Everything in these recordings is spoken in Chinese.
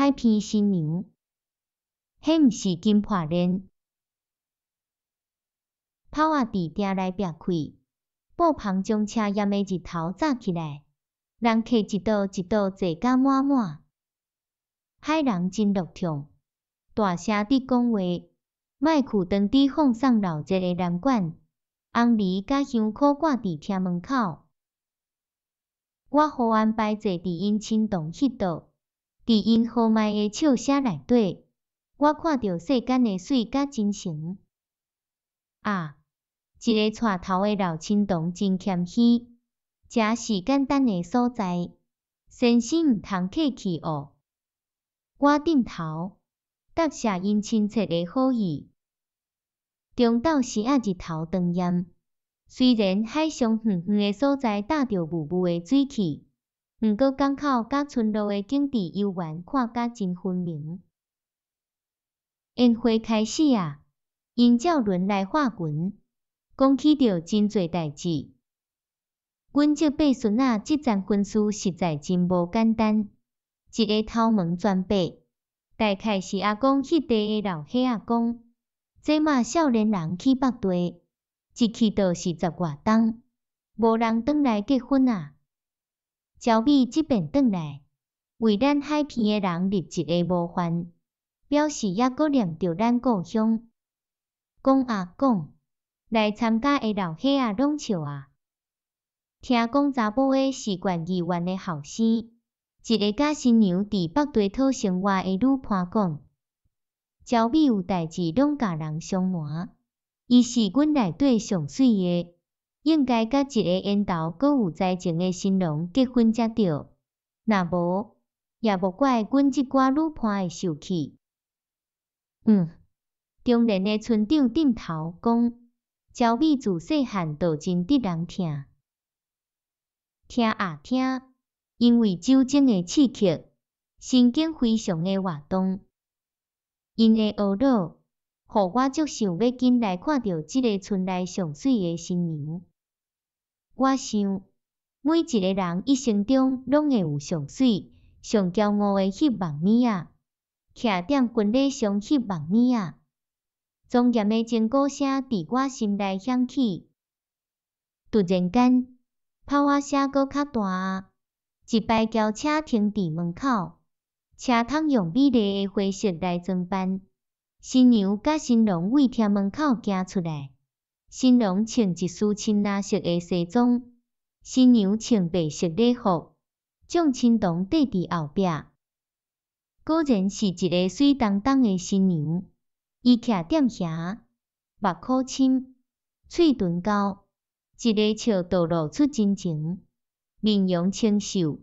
海边新娘，迄毋是金花人，炮啊！伫店内壁开，布棚将车沿诶日头扎起来，人客一道一道坐甲满满，海人真乐情，大声伫讲话，卖去当地奉上老一个人管，红梅甲香烤挂伫厅门口，我好安排坐伫因亲堂迄道。伫因豪迈的手写里底，我看到世间诶水甲真情。啊，一个戴头诶老青铜真谦虚，这是简单诶所在，先生，通客气哦。我点头，答谢因亲切诶好意。中昼时啊，日头长炎，虽然海上远远诶所在打着雾雾诶水气。毋过港口甲村落诶景致悠远，看甲真分明。宴会开始啊，因照轮来化群，讲起着真侪代志。阮这辈孙啊，即阵婚事实在真无简单，一个头毛全白，大概是阿公迄代诶老岁阿公。即嘛少年人去北地，一去到是十外冬，无人返来结婚啊。赵美即边转来，为咱海边的人立一个模范，表示抑搁念着咱故乡。讲啊讲，来参加的老伙仔拢笑啊。听讲查甫诶是县议员诶后生，一个甲新娘伫北地讨生活诶女伴讲，赵美有代志拢甲人相瞒，伊是阮内底上水诶。应该甲一个缘投各有才情诶新郎结婚才对，若无也无怪阮即寡女伴会受气。嗯，中年诶村长点头讲，乔美自细汉就真得人疼，疼啊疼，因为酒精诶刺激，神经非常诶活动，因诶懊恼。互我足想要紧来看着即个村内上水诶新娘。我想每一个人一生中拢会有上水、上骄傲诶翕相物啊，倚踮群里上翕相物啊。庄严诶钟鼓声伫我心内响起，突然间炮声佫较大一排轿车停伫门口，车窗用美丽诶花色来装扮。新娘甲新郎为天门口行出来，新郎穿一束深蓝色诶西装，新娘穿白色礼服，将青铜缀伫后壁。果然是一个水当当诶新娘，伊徛踮遐，目眶深，喙唇高，一个笑都露出真情，面容清秀，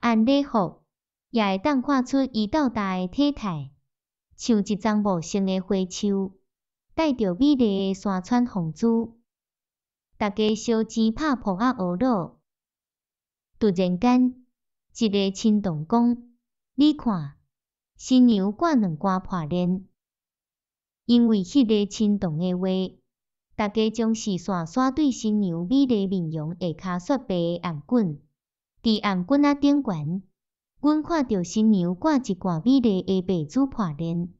按礼服也会当看出伊到大诶体态。像一株无声诶花树，带着美丽诶山川红珠。大家烧纸、拍破啊、胡闹。突然间，一个青铜讲：“你看，新娘挂两挂破链。”因为迄个青铜诶话，大家将视线对新娘美丽面容下骹雪白诶红卷，伫红卷啊顶悬。阮看到新娘挂一挂美丽诶白珠破链，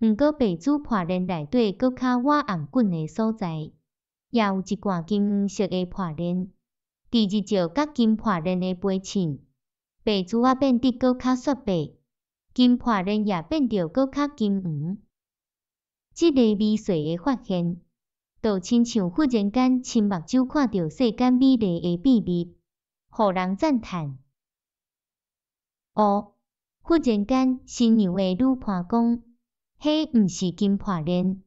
毋过白珠破链内底搁较暗红滚诶所在，也有一挂金黄色诶破链。第二石甲金破链诶背衬，白珠啊变得搁较雪白，金破链也变著搁较金黄。即个微小诶发现，倒亲像忽然间亲目睭看到世间美丽诶秘密，互人赞叹。哦，忽然间，新娘的女伴讲，迄毋是金盘链。